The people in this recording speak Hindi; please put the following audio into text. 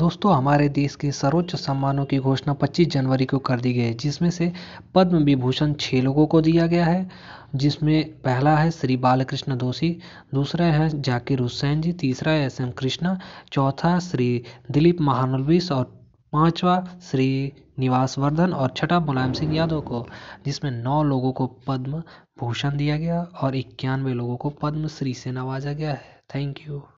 दोस्तों हमारे देश के सर्वोच्च सम्मानों की घोषणा 25 जनवरी को कर दी गई है जिसमें से पद्म विभूषण छः लोगों को दिया गया है जिसमें पहला है श्री बालकृष्ण दोषी दूसरा है जाकिर हुसैन जी तीसरा है एस एम कृष्णा चौथा श्री दिलीप महानुलविस और पांचवा श्री निवास वर्धन और छठा मुलायम सिंह यादव को जिसमें नौ लोगों को पद्म भूषण दिया गया और इक्यानवे लोगों को पद्मश्री से नवाजा गया है थैंक यू